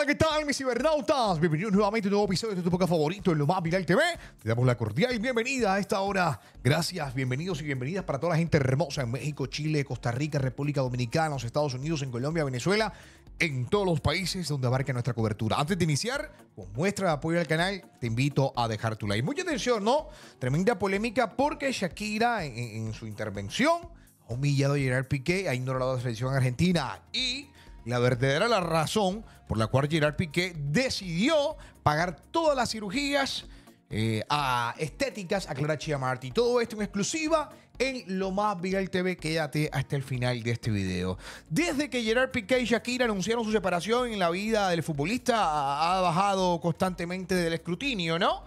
Hola, ¿qué tal, mis cibernautas? Bienvenidos nuevamente a un nuevo episodio de tu podcast favorito en Lo Más Viral TV. Te damos la cordial bienvenida a esta hora. Gracias, bienvenidos y bienvenidas para toda la gente hermosa en México, Chile, Costa Rica, República Dominicana, los Estados Unidos, en Colombia, Venezuela, en todos los países donde abarca nuestra cobertura. Antes de iniciar, con muestra de apoyo al canal, te invito a dejar tu like. Mucha atención, ¿no? Tremenda polémica porque Shakira, en, su intervención, ha humillado a Gerard Piqué, ha ignorado la selección argentina y la verdadera la razón por la cual Gerard Piqué decidió pagar todas las cirugías eh, a estéticas, a Clara Martín Todo esto en exclusiva en Lo Más Viral TV. Quédate hasta el final de este video. Desde que Gerard Piqué y Shakira anunciaron su separación en la vida del futbolista, ha bajado constantemente del escrutinio, ¿no?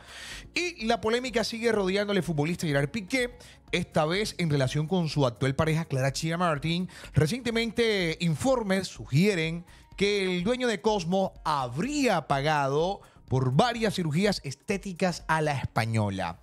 Y la polémica sigue rodeando al futbolista Gerard Piqué, esta vez en relación con su actual pareja Clara Chia Martín Recientemente informes sugieren que el dueño de Cosmo habría pagado por varias cirugías estéticas a la española.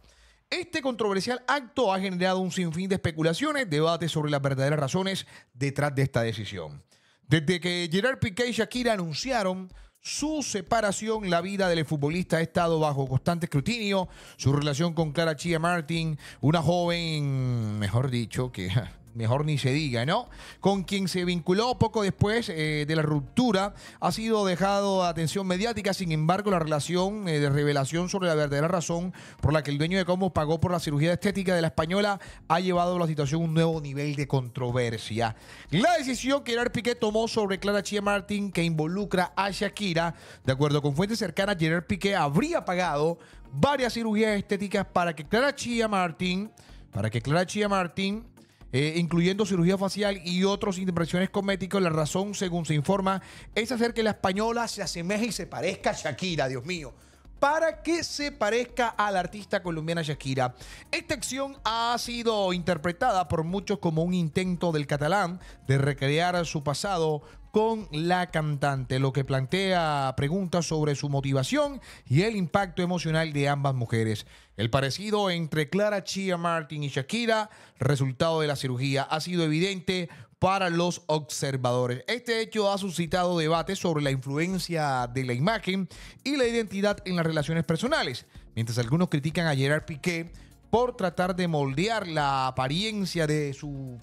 Este controversial acto ha generado un sinfín de especulaciones, debates sobre las verdaderas razones detrás de esta decisión. Desde que Gerard Piqué y Shakira anunciaron su separación, la vida del futbolista ha estado bajo constante escrutinio, su relación con Clara Chia Martin, una joven, mejor dicho, que mejor ni se diga, ¿no? Con quien se vinculó poco después eh, de la ruptura, ha sido dejado a atención mediática, sin embargo, la relación eh, de revelación sobre la verdadera razón por la que el dueño de Combo pagó por la cirugía estética de la española ha llevado a la situación a un nuevo nivel de controversia. La decisión que Gerard Piqué tomó sobre Clara Chia Martin, que involucra a Shakira, de acuerdo con fuentes cercanas, Gerard Piqué habría pagado varias cirugías estéticas para que Clara Chia Martín, para que Clara Chia Martín eh, incluyendo cirugía facial y otros impresiones cosméticos. La razón, según se informa, es hacer que la española se asemeje y se parezca a Shakira, Dios mío para que se parezca a la artista colombiana Shakira. Esta acción ha sido interpretada por muchos como un intento del catalán de recrear su pasado con la cantante, lo que plantea preguntas sobre su motivación y el impacto emocional de ambas mujeres. El parecido entre Clara Chia Martin y Shakira, resultado de la cirugía, ha sido evidente para los observadores. Este hecho ha suscitado debates sobre la influencia de la imagen y la identidad en las relaciones personales, mientras algunos critican a Gerard Piqué por tratar de moldear la apariencia de su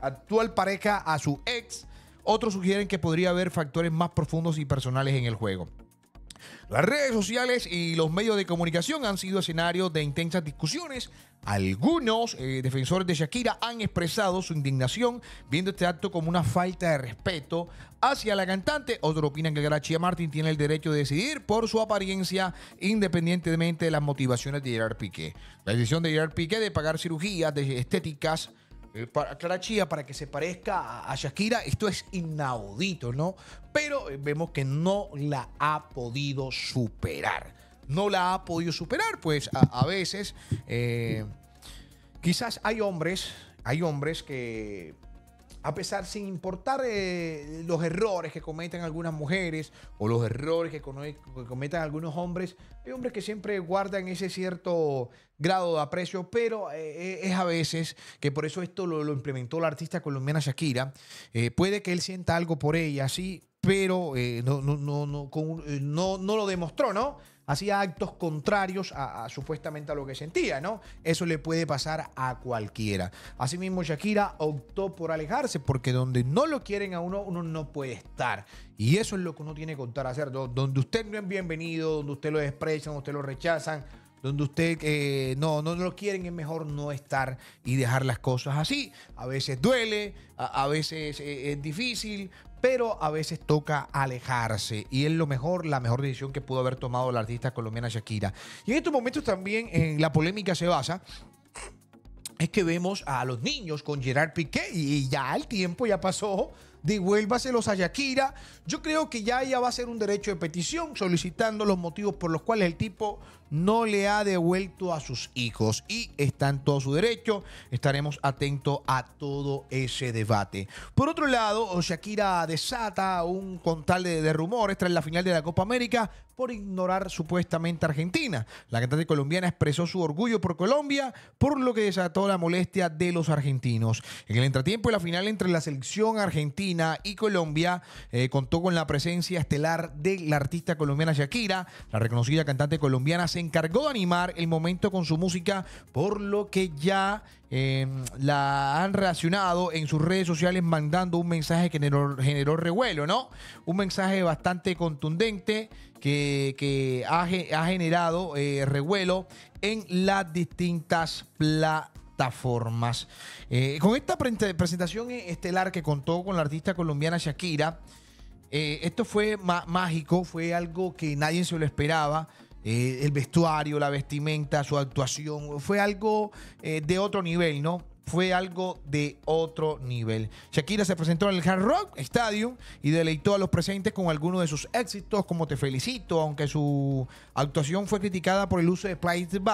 actual pareja a su ex, otros sugieren que podría haber factores más profundos y personales en el juego. Las redes sociales y los medios de comunicación han sido escenarios de intensas discusiones. Algunos eh, defensores de Shakira han expresado su indignación viendo este acto como una falta de respeto hacia la cantante. Otros opinan que García Martin tiene el derecho de decidir por su apariencia independientemente de las motivaciones de Gerard Piqué. La decisión de Gerard Piqué de pagar cirugías de estéticas eh, para para que se parezca a, Shakira, esto es inaudito, ¿no? Pero eh, vemos que no la ha podido superar. No la ha podido superar, pues a, veces eh, quizás hay hombres, hay hombres que a pesar, sin importar eh, los errores que cometen algunas mujeres o los errores que, que, cometan algunos hombres, hay hombres que siempre guardan ese cierto grado de aprecio, pero eh, eh, es a veces que por eso esto lo, implementó la artista colombiana Shakira. puede que él sienta algo por ella, sí, pero no, no, no, no, no, no lo demostró, ¿no? hacía actos contrarios a, supuestamente a lo que sentía, ¿no? Eso le puede pasar a cualquiera. Asimismo, Shakira optó por alejarse porque donde no lo quieren a uno, uno no puede estar. Y eso es lo que uno tiene que contar hacer. Donde usted no es bienvenido, donde usted lo desprecian, donde usted lo rechazan, donde usted eh, no, no lo quieren, es mejor no estar y dejar las cosas así. A veces duele, a, veces eh, es difícil, pero a veces toca alejarse y es lo mejor, la mejor decisión que pudo haber tomado la artista colombiana Shakira. Y en estos momentos también en eh, la polémica se basa es que vemos a los niños con Gerard Piqué y ya el tiempo ya pasó devuélvaselos a Shakira. Yo creo que ya ella va a ser un derecho de petición solicitando los motivos por los cuales el tipo no le ha devuelto a sus hijos y está en todo su derecho. Estaremos atentos a todo ese debate. Por otro lado, Shakira desata un contal de, rumores tras la final de la Copa América por ignorar supuestamente a Argentina. La cantante colombiana expresó su orgullo por Colombia, por lo que desató la molestia de los argentinos. En el entretiempo y la final entre la selección argentina y Colombia, eh, contó con la presencia estelar de la artista colombiana Shakira. La reconocida cantante colombiana se encargó de animar el momento con su música, por lo que ya em, la han reaccionado en sus redes sociales mandando un mensaje que generó, revuelo, ¿no? Un mensaje bastante contundente que, ha, generado eh, revuelo en las distintas plataformas eh, con esta presentación estelar que contó con la artista colombiana Shakira, eh, esto fue mágico, fue algo que nadie se lo esperaba. Eh, el vestuario, la vestimenta, su actuación, fue algo de otro nivel, ¿no? fue algo de otro nivel. Shakira se presentó en el Hard Rock Stadium y deleitó a los presentes con algunos de sus éxitos como Te Felicito, aunque su actuación fue criticada por el uso de playstation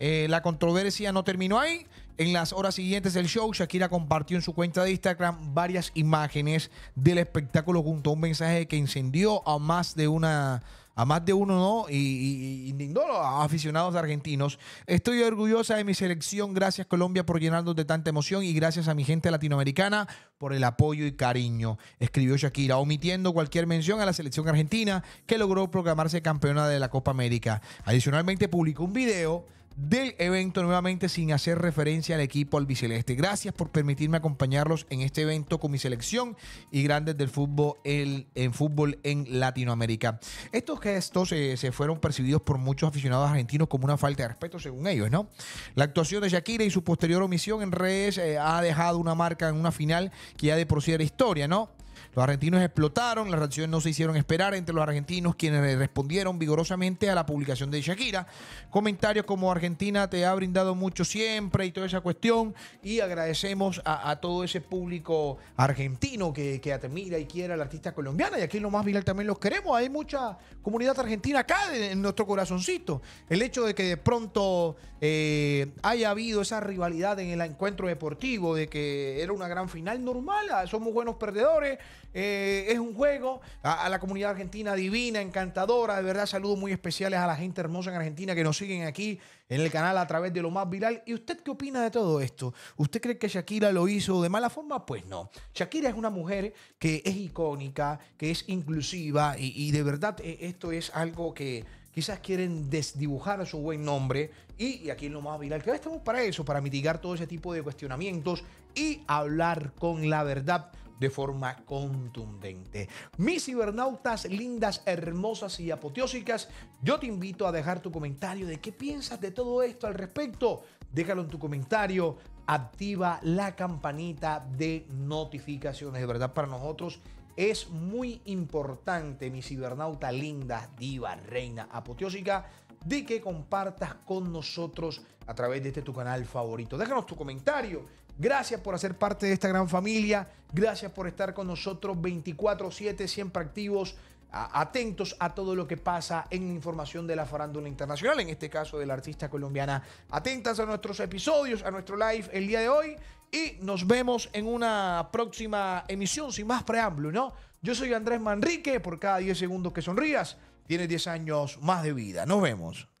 eh, la controversia no terminó ahí. En las horas siguientes del show, Shakira compartió en su cuenta de Instagram varias imágenes del espectáculo junto a un mensaje que incendió a más de una a más de uno y, indignó a aficionados argentinos. Estoy orgullosa de mi selección, gracias Colombia por llenarnos de tanta emoción y gracias a mi gente latinoamericana por el apoyo y cariño, escribió Shakira, omitiendo cualquier mención a la selección argentina que logró proclamarse campeona de la Copa América. Adicionalmente publicó un video del evento nuevamente sin hacer referencia al equipo albiceleste. Gracias por permitirme acompañarlos en este evento con mi selección y grandes del fútbol en fútbol en Latinoamérica. Estos gestos eh, se fueron percibidos por muchos aficionados argentinos como una falta de respeto según ellos, ¿no? La actuación de Shakira y su posterior omisión en redes eh, ha dejado una marca en una final que ya de por sí era historia, ¿no? Los argentinos explotaron, las reacciones no se hicieron esperar entre los argentinos, quienes respondieron vigorosamente a la publicación de Shakira. Comentarios como Argentina te ha brindado mucho siempre y toda esa cuestión. Y agradecemos a, todo ese público argentino que, admira y quiere a la artista colombiana. Y aquí en lo más viral también los queremos. Hay mucha comunidad argentina acá en, nuestro corazoncito. El hecho de que de pronto eh, haya habido esa rivalidad en el encuentro deportivo, de que era una gran final normal, ah, somos buenos perdedores eh, es un juego a, la comunidad argentina divina, encantadora. De verdad, saludos muy especiales a la gente hermosa en Argentina que nos siguen aquí en el canal a través de lo más viral. ¿Y usted qué opina de todo esto? ¿Usted cree que Shakira lo hizo de mala forma? Pues no. Shakira es una mujer que es icónica, que es inclusiva y, de verdad eh, esto es algo que quizás quieren desdibujar su buen nombre y, aquí en lo más viral que estamos para eso, para mitigar todo ese tipo de cuestionamientos y hablar con la verdad de forma contundente. Mis cibernautas lindas, hermosas y apoteósicas, yo te invito a dejar tu comentario de qué piensas de todo esto al respecto. Déjalo en tu comentario, activa la campanita de notificaciones. De verdad, para nosotros es muy importante, mi cibernautas linda, diva, reina, apoteósica, de que compartas con nosotros a través de este tu canal favorito. Déjanos tu comentario Gracias por hacer parte de esta gran familia. Gracias por estar con nosotros 24/7, siempre activos, atentos a todo lo que pasa en información de la farándula internacional, en este caso de la artista colombiana. Atentas a nuestros episodios, a nuestro live el día de hoy y nos vemos en una próxima emisión sin más preámbulo, ¿no? Yo soy Andrés Manrique, por cada 10 segundos que sonrías, tienes 10 años más de vida. Nos vemos.